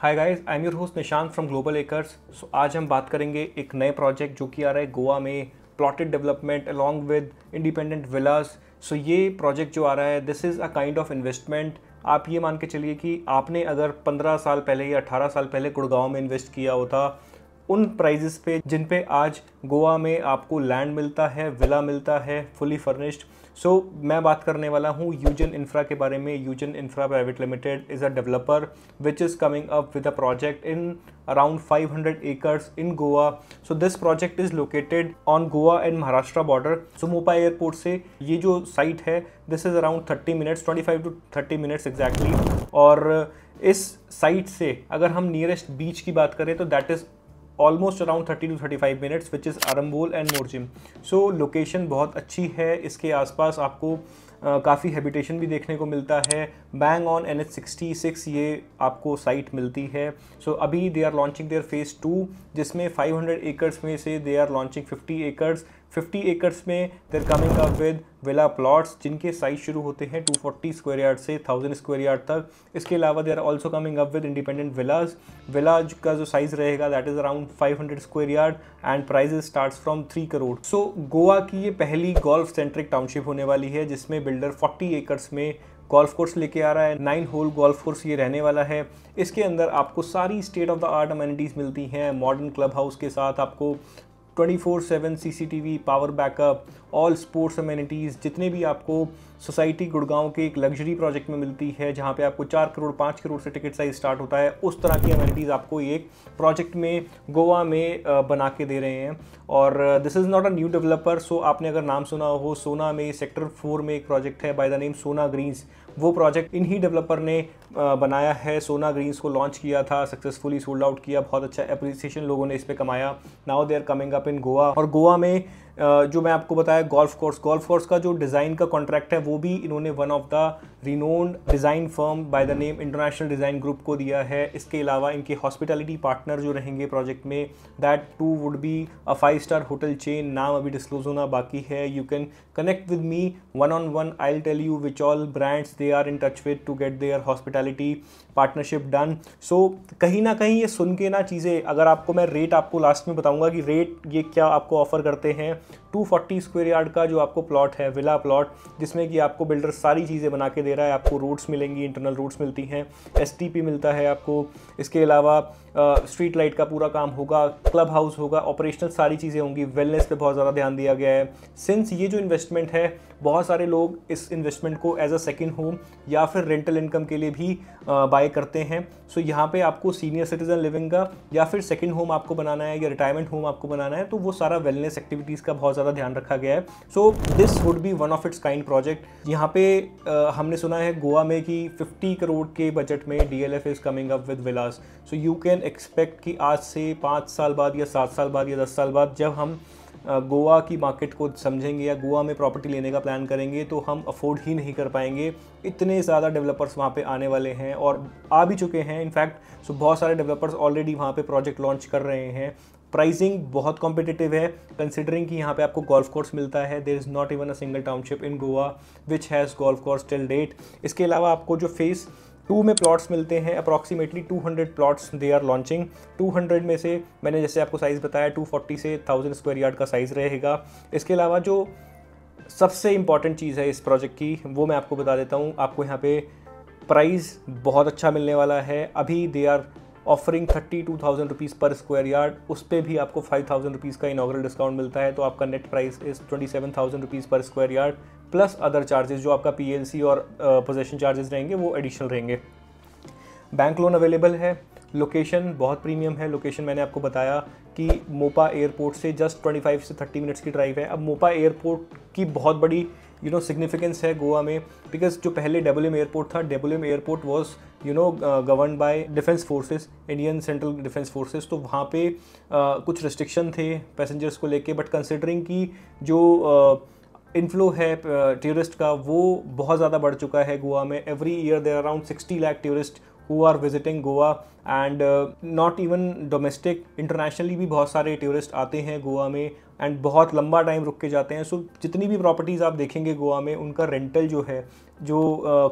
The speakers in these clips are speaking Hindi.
hi guys I am your host Nishant from global acres so आज हम बात करेंगे एक नए प्रोजेक्ट जो कि आ रहा है गोवा में plotted development along with independent villas so ये प्रोजेक्ट जो आ रहा है this is a kind of investment आप ये मान के चलिए कि आपने अगर 15 साल पहले या 18 साल पहले गुड़गांव में इन्वेस्ट किया होता उन प्राइजेस पे जिन पे आज गोवा में आपको लैंड मिलता है विला मिलता है फुली फर्निश्ड सो so, मैं बात करने वाला हूँ यूजन इंफ्रा के बारे में यूजन infra private limited is a developer which is coming up with a project in around 500 acres in Goa so this project is located on Goa and Maharashtra border so Mopa airport से ये जो साइट है this is around 30 minutes 25 to 30 minutes exactly और इस साइट से अगर हम नियरेस्ट बीच की बात करें तो that is almost around 30 to 35 minutes which is Arambol and Morjim so location बहुत अच्छी है इसके आसपास आपको काफ़ी हैबिटेशन भी देखने को मिलता है bang on N H sixty six ये आपको साइट मिलती है सो so, अभी they are launching their phase two जिसमें 500 एकर्स में से they are launching 50 acres 50 acres में there coming up with villa plots जिनके साइज शुरू होते हैं 240 स्क्वायर यार्ड से 1000 स्क्वायर यार्ड तक इसके अलावा they are also coming up with independent villas villas का जो साइज रहेगा that is around 500 square yard and prices start from three crore so Goa की ये पहली गोल्फ सेंट्रिक टाउनशिप होने वाली है जिसमें बिल्डर 40 एकर्स में गोल्फ कोर्स लेके आ रहा है नाइन होल गोल्फ कोर्स ये रहने वाला है इसके अंदर आपको सारी state of the art amenities मिलती हैं मॉडर्न क्लब हाउस के साथ आपको twenty four seven C C T V power backup all sports amenities जितने भी आपको सोसाइटी गुड़गांव के एक लग्जरी प्रोजेक्ट में मिलती है जहाँ पे आपको चार करोड़ पाँच करोड़ से टिकट साइज स्टार्ट होता है उस तरह की अमेनिटीज़ आपको ये प्रोजेक्ट में गोवा में बना के दे रहे हैं और this is not a new developer so आपने अगर नाम सुना हो सोना में सेक्टर फोर में एक प्रोजेक्ट है by the name Sona greens वो प्रोजेक्ट इन्हीं डेवलपर ने बनाया है सोना ग्रीन्स को लॉन्च किया था सक्सेसफुली सोल्ड आउट किया बहुत अच्छा अप्रिसिएशन लोगों ने इस पर कमाया now they are coming up in Goa और गोवा में जो मैं आपको बताया गोल्फ कोर्स गोल्फ कोर्स का जो डिज़ाइन का कॉन्ट्रैक्ट है वो भी इन्होंने one of the renowned design firm by the name international design group को दिया है इसके अलावा इनके हॉस्पिटलिटी पार्टनर जो रहेंगे प्रोजेक्ट में that too would be a five star hotel chain नाम अभी डिस्क्लोज होना बाकी है you can connect with me one on one I tell you which all brands they they are in touch with to get their hospitality partnership done so कहीं ना कहीं ये सुन के ना चीज़ें अगर आपको मैं रेट आपको लास्ट में बताऊंगा कि रेट ये क्या आपको ऑफ़र करते हैं 240 फोर्टी स्क्वेयर यार्ड का जो आपको प्लॉट है विला प्लॉट जिसमें कि आपको बिल्डर सारी चीज़ें बना के दे रहा है आपको रूट्स मिलेंगी इंटरनल रूट्स मिलती हैं एस मिलता है आपको इसके अलावा स्ट्रीट लाइट का पूरा काम होगा क्लब हाउस होगा ऑपरेशनल सारी चीज़ें होंगी वेलनेस पे बहुत ज़्यादा ध्यान दिया गया है सिंस ये जो इन्वेस्टमेंट है बहुत सारे लोग इस इन्वेस्टमेंट को एज अ सेकेंड होम या फिर रेंटल इनकम के लिए भी बाय करते हैं सो यहाँ पे आपको सीनियर सिटीजन लिविंग का या फिर सेकेंड होम आपको बनाना है या रिटायरमेंट होम आपको बनाना है तो वो सारा वेलनेस एक्टिविटीज़ का बहुत ज़्यादा ध्यान रखा गया है so this would be one of its kind project यहाँ पे हमने सुना है गोवा में कि 50 करोड़ के बजट में D L F is coming up with villas so you can expect कि आज से पाँच साल बाद या सात साल बाद या दस साल बाद जब हम गोवा की मार्केट को समझेंगे या गोवा में प्रॉपर्टी लेने का प्लान करेंगे तो हम अफोर्ड ही नहीं कर पाएंगे इतने ज़्यादा डेवलपर्स वहाँ पे आने वाले हैं और आ भी चुके हैं इनफैक्ट सो बहुत सारे डेवलपर्स ऑलरेडी वहाँ पे प्रोजेक्ट लॉन्च कर रहे हैं प्राइसिंग बहुत कॉम्पिटिटिव है कंसिडरिंग कि यहाँ पे आपको गोल्फ कोर्स मिलता है there is not even a single township in Goa which has golf course till date इसके अलावा आपको जो फेस टू में प्लॉट्स मिलते हैं approximately 200 plots they are launching 200 में से मैंने जैसे आपको साइज़ बताया 240 से 1000 स्क्वायर यार्ड का साइज़ रहेगा इसके अलावा जो सबसे इंपॉर्टेंट चीज़ है इस प्रोजेक्ट की वो मैं आपको बता देता हूँ आपको यहाँ पे प्राइस बहुत अच्छा मिलने वाला है अभी they are offering thirty two thousand rupees per square yard उस पर भी आपको फाइव थाउजेंड रुपीज़ का इनाग्रल डिस्काउंट मिलता है तो आपका net price is twenty seven thousand rupees per square yard plus other charges जो आपका पीएलसी और पोजेशन चार्जेस रहेंगे वो एडिशनल रहेंगे बैंक लोन अवेलेबल है लोकेशन बहुत प्रीमियम है लोकेशन मैंने आपको बताया कि मोपा एयरपोर्ट से जस्ट 25 से 30 मिनट्स की ड्राइव है अब मोपा एयरपोर्ट की बहुत बड़ी यू नो सिग्निफिकेंस है गोवा में बिकॉज जो पहले डेबुलम एयरपोर्ट था Dabolim airport was you know govern by defence forces Indian central defence forces तो वहाँ पे uh, कुछ रिस्ट्रिक्शन थे पैसेंजर्स को लेके बट कंसिडरिंग कि जो uh, इनफ्लो है टूरिस्ट uh, का वो बहुत ज़्यादा बढ़ चुका है गोवा में every year there around sixty lakh tourist who are visiting Goa and not even domestic internationally भी बहुत सारे टूरिस्ट आते हैं गोवा में एंड बहुत लंबा टाइम रुक के जाते हैं सो so, जितनी भी प्रॉपर्टीज़ आप देखेंगे गोवा में उनका रेंटल जो है जो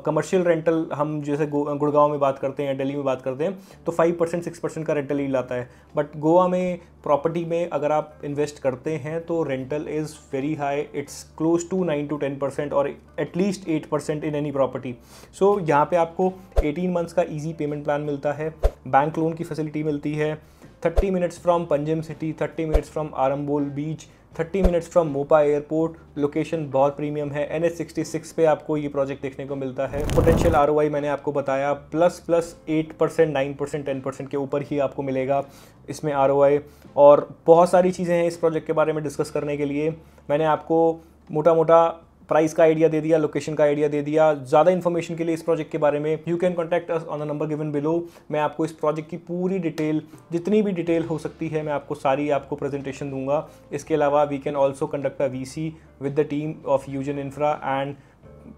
कमर्शियल uh, रेंटल हम जैसे uh, गुड़गांव में बात करते हैं दिल्ली में बात करते हैं तो फाइव परसेंट सिक्स परसेंट का रेंटल ही लाता है बट गोवा में प्रॉपर्टी में अगर आप इन्वेस्ट करते हैं तो rental is very high it's close to nine to ten percent और at least eight percent in any property so यहाँ पे आपको एटीन मंथ्स का ईजी पेमेंट प्लान मिलता है बैंक लोन की फैसिलिटी मिलती है thirty minutes from Panjim city thirty minutes from Arambol beach thirty minutes from Mopa airport location बहुत प्रीमियम है एन एच पे आपको ये प्रोजेक्ट देखने को मिलता है पोटेंशियल आर मैंने आपको बताया plus plus eight percent nine percent ten percent के ऊपर ही आपको मिलेगा इसमें आर और बहुत सारी चीज़ें हैं इस प्रोजेक्ट के बारे में डिस्कस करने के लिए मैंने आपको मोटा मोटा प्राइस का आइडिया दे दिया लोकेशन का आइडिया दे दिया ज़्यादा इन्फॉर्मेशन के लिए इस प्रोजेक्ट के बारे में you can contact us on the number given below मैं आपको इस प्रोजेक्ट की पूरी डिटेल जितनी भी डिटेल हो सकती है मैं आपको सारी आपको प्रेजेंटेशन दूंगा इसके अलावा we can also conduct a V C with the team of यूजन infra and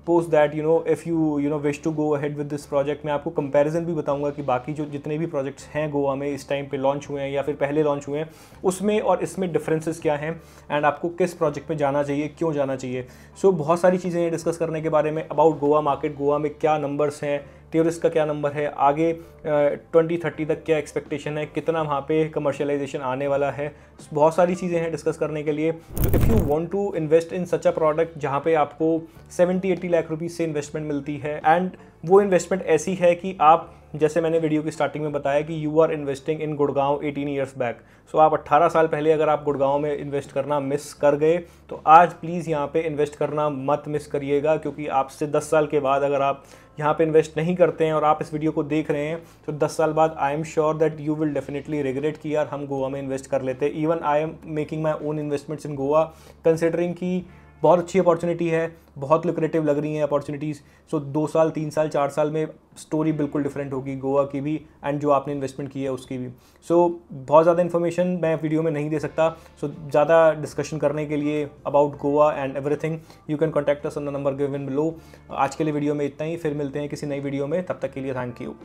post that you know if you you know wish to go ahead with this project मैं आपको कंपैरिजन भी बताऊंगा कि बाकी जो जितने भी प्रोजेक्ट्स हैं गोवा में इस टाइम पे लॉन्च हुए हैं या फिर पहले लॉन्च हुए हैं उसमें और इसमें डिफरेंसेस क्या हैं एंड आपको किस प्रोजेक्ट में जाना चाहिए क्यों जाना चाहिए सो so, बहुत सारी चीज़ें डिस्कस करने के बारे में अबाउट गोवा मार्केट गोवा में क्या नंबर्स हैं तेरस का क्या नंबर है आगे ट्वेंटी थर्टी तक क्या एक्सपेक्टेशन है कितना वहाँ पे कमर्शलाइजेशन आने वाला है बहुत सारी चीज़ें हैं डिस्कस करने के लिए तो if you want to invest in such a product जहाँ पे आपको सेवेंटी एट्टी लाख रुपीज़ से इन्वेस्टमेंट मिलती है एंड वो इन्वेस्टमेंट ऐसी है कि आप जैसे मैंने वीडियो की स्टार्टिंग में बताया कि you are investing in Gurgaon 18 years back so आप 18 साल पहले अगर आप गुड़गांव में इन्वेस्ट करना मिस कर गए तो आज प्लीज़ यहाँ पे इन्वेस्ट करना मत मिस करिएगा क्योंकि आपसे 10 साल के बाद अगर आप यहाँ पे इन्वेस्ट नहीं करते हैं और आप इस वीडियो को देख रहे हैं तो 10 साल बाद I am sure that you will definitely regret कि यार हम गोवा में इन्वेस्ट कर लेते even I am making my own investments in Goa considering की बहुत अच्छी अपॉर्चुनिटी है बहुत लुक्रेटिव लग रही हैं अपॉर्चुनिटीज़ सो दो साल तीन साल चार साल में स्टोरी बिल्कुल डिफरेंट होगी गोवा की भी एंड जो आपने इन्वेस्टमेंट की है उसकी भी सो so, बहुत ज़्यादा इन्फॉर्मेशन मैं वीडियो में नहीं दे सकता सो so, ज़्यादा डिस्कशन करने के लिए about Goa and everything you can contact us on the number given below आज के लिए वीडियो में इतना ही फिर मिलते हैं किसी नई वीडियो में तब तक के लिए थैंक यू